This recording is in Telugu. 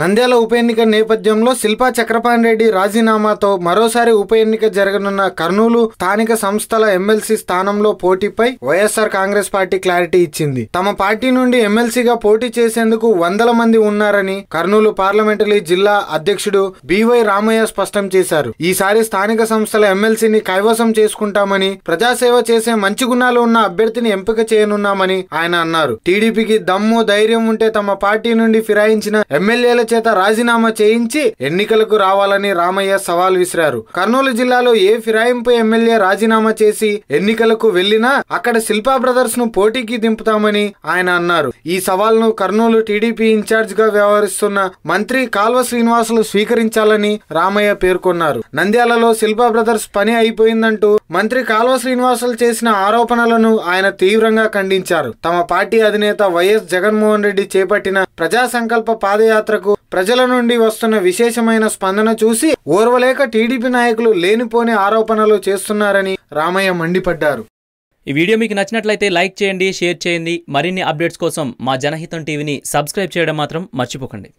నంద్యాల ఉప ఎన్నిక నేపథ్యంలో శిల్పా చక్రపాణి రెడ్డి రాజీనామాతో మరోసారి ఉప ఎన్నిక జరగనున్న కర్నూలు స్థానిక సంస్థల ఎమ్మెల్సీ స్థానంలో పోటీపై వైఎస్ఆర్ కాంగ్రెస్ పార్టీ క్లారిటీ ఇచ్చింది తమ పార్టీ నుండి ఎమ్మెల్సీగా పోటీ చేసేందుకు వందల మంది ఉన్నారని కర్నూలు పార్లమెంటరీ జిల్లా అధ్యక్షుడు బివై రామయ్య స్పష్టం చేశారు ఈసారి స్థానిక సంస్థల ఎమ్మెల్సీని కైవసం చేసుకుంటామని ప్రజాసేవ చేసే మంచి గుణాలు ఉన్న అభ్యర్థిని ఎంపిక చేయనున్నామని ఆయన అన్నారు టీడీపీకి దమ్ము ధైర్యం ఉంటే తమ పార్టీ నుండి ఫిరాయించిన ఎమ్మెల్యే ఎమ్మెల్యేల చేత రాజీనామా చేయించి ఎన్నికలకు రావాలని రామయ్య సవాల్ విసిరారు కర్నూలు జిల్లాలో ఏ ఫిరాయింపు ఎమ్మెల్యే రాజీనామా చేసి ఎన్నికలకు వెళ్లినా అక్కడ శిల్పా బ్రదర్స్ ను పోటీకి దింపుతామని ఆయన అన్నారు ఈ సవాల్ను కర్నూలు టీడీపీ ఇన్ఛార్జ్ గా వ్యవహరిస్తున్న మంత్రి కాల్వ శ్రీనివాసులు స్వీకరించాలని రామయ్య పేర్కొన్నారు నంద్యాలలో శిల్పా బ్రదర్స్ పని అయిపోయిందంటూ మంత్రి కాల్వ శ్రీనివాసులు చేసిన ఆరోపణలను ఆయన తీవ్రంగా ఖండించారు తమ పార్టీ అధినేత వైఎస్ జగన్మోహన్ రెడ్డి చేపట్టిన ప్రజా సంకల్ప పాదయాత్రకు మేరకు ప్రజల నుండి వస్తున్న విశేషమైన స్పందన చూసి ఓర్వలేక టీడీపీ నాయకులు లేనిపోని ఆరోపణలు చేస్తున్నారని రామయ్య మండిపడ్డారు ఈ వీడియో మీకు నచ్చినట్లయితే లైక్ చేయండి షేర్ చేయండి మరిన్ని అప్డేట్స్ కోసం మా జనహితం టీవీని సబ్స్క్రైబ్ చేయడం మాత్రం మర్చిపోకండి